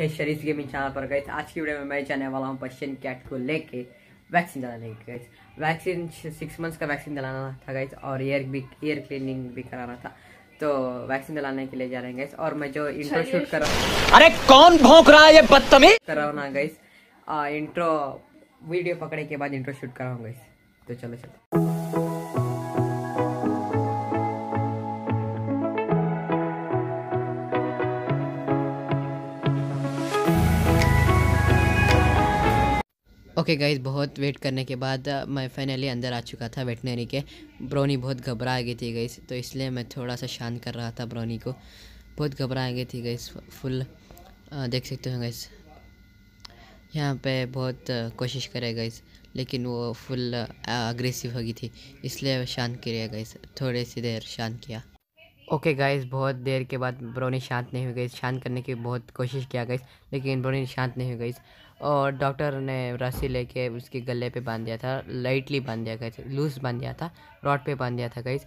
है शरीफ gaming channel पर गए आज की वीडियो में मैं जाने वाला हूँ पश्चिम कैट को लेके वैक्सीन दिलाने की गए वैक्सीन सिक्स मंथ्स का वैक्सीन दिलाना था गई और ईयर भी ईयर क्लीनिंग भी कराना था तो वैक्सीन दिलाने के लिए जा रहे हैं गए और मैं जो इंट्रो शूट कर रहा अरे कौन भोंक रहा है ये बदतमीज कर रहा हूँ ना इंट्रो वीडियो पकड़े के बाद इंट्रो शूट कर रहा हूँ तो चलो चलो ओके गाइज बहुत वेट करने के बाद uh, मैं फाइनली अंदर आ चुका था वेटनरी के ब्रोनी बहुत घबरा गई थी गई तो इसलिए मैं थोड़ा सा शांत कर रहा था ब्रोनी को बहुत घबरा गई थी गई फुल uh, देख सकते हो गई यहाँ पे बहुत uh, कोशिश करे गई लेकिन वो फुल अग्रेसिव हो गई थी इसलिए शांत किया गई थोड़ी सी देर शांत किया ओके okay गाइस बहुत देर के बाद ब्रोनी शांत नहीं हुई गई शांत करने की बहुत कोशिश किया गई लेकिन ब्रोनी शांत नहीं हुई गई और डॉक्टर ने रस्सी लेके उसके गले पे बांध दिया था लाइटली बांध दिया गया लूज बांध दिया था रॉड पे बांध दिया था गाइज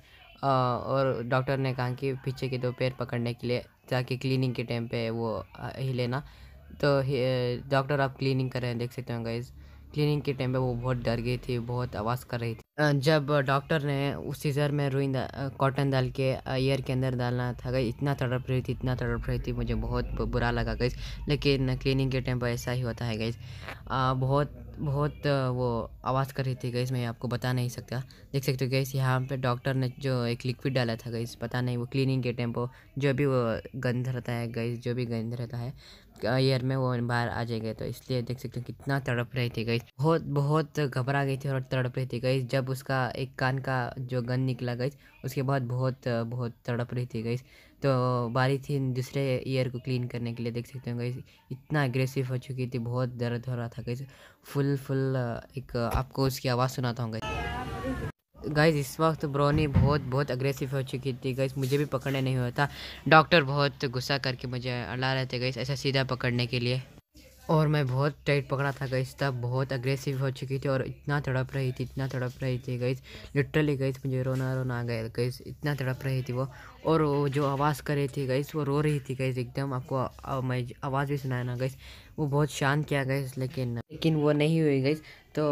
और डॉक्टर ने कहा कि पीछे के दो पैर पकड़ने के लिए ताकि क्लीनिंग के टाइम पे वो लेना तो डॉक्टर आप क्लीनिंग कर रहे हैं देख सकते हो गाइज़ क्लिनिक के टाइम पे वो बहुत डर गई थी बहुत आवाज़ कर रही थी जब डॉक्टर ने उस सीज़र में रुई कॉटन डाल के ईयर के अंदर डालना था गई इतना तड़प रही थी इतना तड़प रही थी मुझे बहुत बुरा लगा गई लेकिन क्लिनिक के टाइम पर ऐसा ही होता है गई बहुत बहुत वो आवाज़ कर रही थी गैस मैं आपको बता नहीं सकता देख सकते हो गैस यहाँ पे डॉक्टर ने जो एक लिक्विड डाला था गैस पता नहीं वो क्लिनिंग के टाइम पर जो भी वो गंध रहता है गैस जो भी गंध रहता है ईयर में वो बाहर आ जाएंगे तो इसलिए देख सकते हो कितना तड़प रही थी गई बहुत बहुत घबरा गई थी और तड़प रही थी गई जब उसका एक कान का जो गन निकला गई उसके बाद बहुत बहुत तड़प रही थी गई तो बारी थी दूसरे ईयर को क्लीन करने के लिए देख सकते हो गई इतना एग्रेसिव हो चुकी थी बहुत दर्द हो रहा था गई फुल फुल एक आपको उसकी आवाज़ सुनाता हूँ गई गाइज इस वक्त ब्रोनी बहुत बहुत अग्रेसिव हो चुकी थी गाइज मुझे भी पकड़ने नहीं हुआ था डॉक्टर बहुत गुस्सा करके मुझे अड़ा रहे थे गाइस ऐसा सीधा पकड़ने के लिए और मैं बहुत टाइट पकड़ा था गई तब बहुत अग्रेसिव हो चुकी थी और इतना तड़प रही थी इतना तड़प रही थी गई लिटरली गई मुझे रोना रोना आ गया गई इतना तड़प रही थी वो और वो जो आवाज़ कर रही थी गाइस वो रो रही थी गई एकदम आपको मैं आवाज़ भी सुनाया ना गई वो बहुत शांत किया गया लेकिन लेकिन वो नहीं हुई गई तो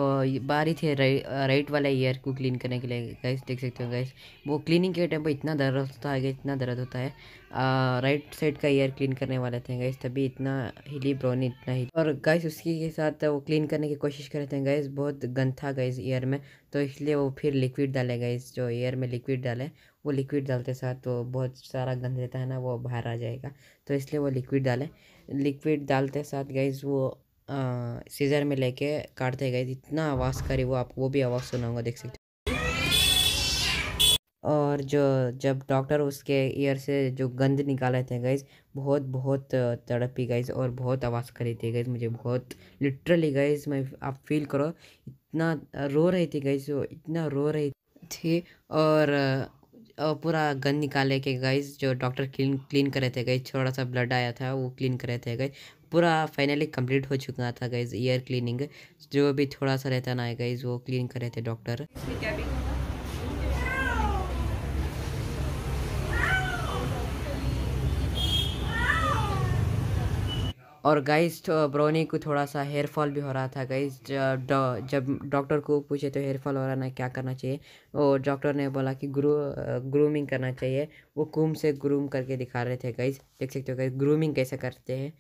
बारी थी राइट राइट वाला ईयर को क्लीन करने के लिए गैस देख सकते हो गैस वो क्लीनिंग के टाइम पर इतना दर्द होता है इतना दर्द होता है आ, राइट साइड का ईयर क्लीन करने वाले थे गैस तभी इतना हिली ब्रोन इतना ही और गैस उसकी के साथ वो क्लीन करने की कोशिश कर रहे थे गैस बहुत गंद था गैस ईयर में तो इसलिए वो फिर लिक्विड डाले गैस जो ईयर में लिक्विड डाले वो लिक्विड डालते साथ तो बहुत सारा गंद रहता है ना वो बाहर आ जाएगा तो इसलिए वो लिक्विड डालें लिक्विड डालते साथ गाइज वो सीज़र में लेके काटते गए इतना आवाज़ करे वो आप वो भी आवाज़ सुनाऊंगा देख सकते और जो जब डॉक्टर उसके ईयर से जो गंद निकाले थे गाइज बहुत बहुत तड़पी गाइज और बहुत आवाज़ करी थी गाइज मुझे बहुत लिटरली गाइज मैं आप फील करो इतना रो रही थी गाइज वो इतना रो रही थी और पूरा गन निकाले के गाइज जो डॉक्टर क्लीन क्लीन करे थे गई थोड़ा सा ब्लड आया था वो क्लीन करे थे गई पूरा फाइनली कंप्लीट हो चुका था गाइज ईयर क्लीनिंग जो भी थोड़ा सा रहता ना है गाइज वो क्लीन करे थे डॉक्टर और गाइस तो ब्रोनी को थोड़ा सा हेयर फॉल भी हो रहा था गाइस जब डॉक्टर को पूछे तो हेयर फॉल हो रहा ना क्या करना चाहिए और डॉक्टर ने बोला कि ग्रू ग्रूमिंग करना चाहिए वो कुम से ग्रूम करके दिखा रहे थे गाइस देख सकते हो गाइस ग्रूमिंग कैसे करते हैं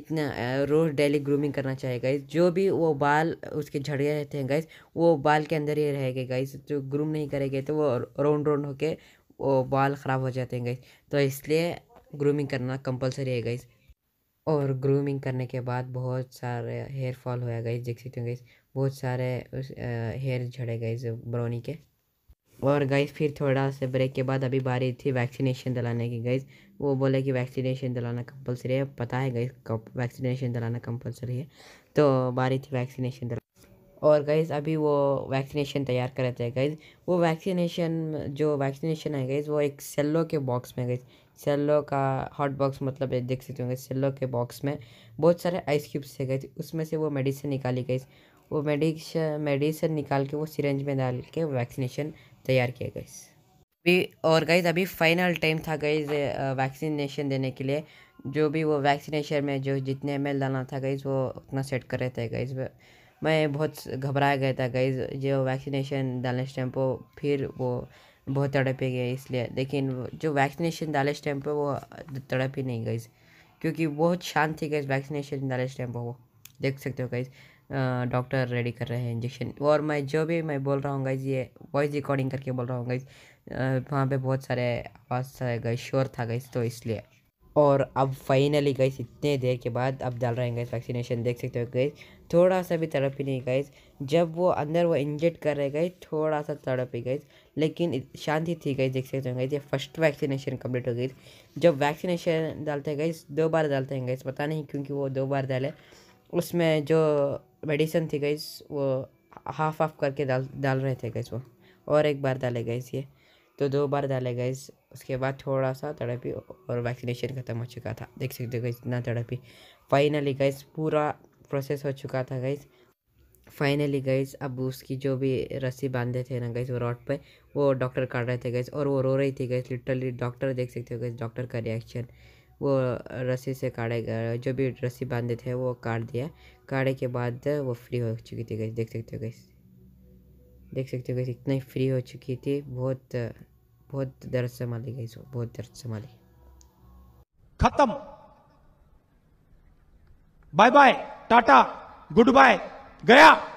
इतना रोज़ डेली ग्रूमिंग करना चाहिए गाइस जो भी वो बाल उसके झड़े रहते हैं गाइस वो बाल के अंदर ही रहेंगे गाइस जो ग्रूम नहीं करेंगे तो वो राउंड राउंड होकर वो बाल ख़राब हो जाते हैं गाइस तो इसलिए ग्रूमिंग करना कंपलसरी है गाइस और ग्रूमिंग करने के बाद बहुत सारे हेयर फॉल होया गई देख सकते हो गई बहुत सारे उस हेयर झड़े गए ब्रोनी के और गई फिर थोड़ा से ब्रेक के बाद अभी बारी थी वैक्सीनेशन दिलाने की गई वो बोले कि वैक्सीनेशन दिलाना कंपलसरी है पता है गई वैक्सीनेशन दिलाना कंपलसरी है तो बारी थी वैक्सीनेशन और गईज अभी वो वैक्सीनेशन तैयार कर रहे थे गैज़ वो वैक्सीनेशन जो वैक्सीनेशन है गैज़ वो एक सेल्लो के बॉक्स में गई सेल्लो का हॉट बॉक्स मतलब देख सकते होंगे सेल्लो के बॉक्स में बहुत सारे आइस क्यूब्स थे गए उसमें से वो मेडिसिन निकाली गई वो मेडिसन मेडिसिन निकाल के वो सिरेंज में डाल के वैक्सीनेशन तैयार किया गई अभी और गईज अभी फाइनल टाइम था गई वैक्सीनेशन देने के लिए जो भी वो वैक्सीनेशन में जो जितने एम डालना था गई वो उतना सेट कर रहे थे गई मैं बहुत घबराया गया था गई जो वैक्सीनेशन डालने के टाइम पर फिर वो बहुत तड़प ही गए इसलिए लेकिन जो वैक्सीनेशन डाले इस टाइम पर वो तड़प ही नहीं गई क्योंकि बहुत शांत थी गई वैक्सीनेशन डाले इस टाइम पर वो देख सकते हो गई डॉक्टर रेडी कर रहे हैं इंजेक्शन और मैं जो भी मैं बोल रहा हूँ गई ये वॉइस रिकॉर्डिंग करके बोल रहा हूँ गई वहाँ पे बहुत सारे आवाज़ गई शोर था गई तो इसलिए और अब फाइनली गई इतने देर के बाद अब डाल रहे हैं गैस वैक्सीनेशन देख सकते हो गई थोड़ा सा भी तड़प ही नहीं गई जब वो अंदर वो इंजेक्ट कर रहे गए थोड़ा सा तड़प ही गई लेकिन शांति थी गई देख सकते हो गई ये फर्स्ट वैक्सीनेशन कम्प्लीट हो गई जब वैक्सीनेशन डालते गए दो बार डालते हैं गई पता नहीं क्योंकि वो दो बार डाले उसमें जो मेडिसिन थी गई वो हाफ हाफ करके डाल डाल रहे थे गई वो और एक बार डाले गए ये तो दो बार डाले गए उसके बाद थोड़ा सा तड़पी और वैक्सीनेशन ख़त्म हो चुका था देख सकते हो गई इतना तड़पी फाइनली गईस पूरा प्रोसेस हो चुका था गईस फाइनली गईस अब उसकी जो भी रस्सी बांधे थे ना गईस वो रॉड पे वो डॉक्टर काट रहे थे गईस और वो रो रही थी गईस लिटरली डॉक्टर देख सकते हो गई डॉक्टर का रिएक्शन वो रस्सी से काटे गए जो भी रस्सी बांधे थे वो काट दिया काटे के बाद वो फ्री हो चुकी थी गई देख सकते हो गई देख सकते हो गई इतना फ्री हो चुकी थी बहुत बहुत दर्द संभाली गई बहुत दर्द संभाली खत्म bye bye tata good bye गया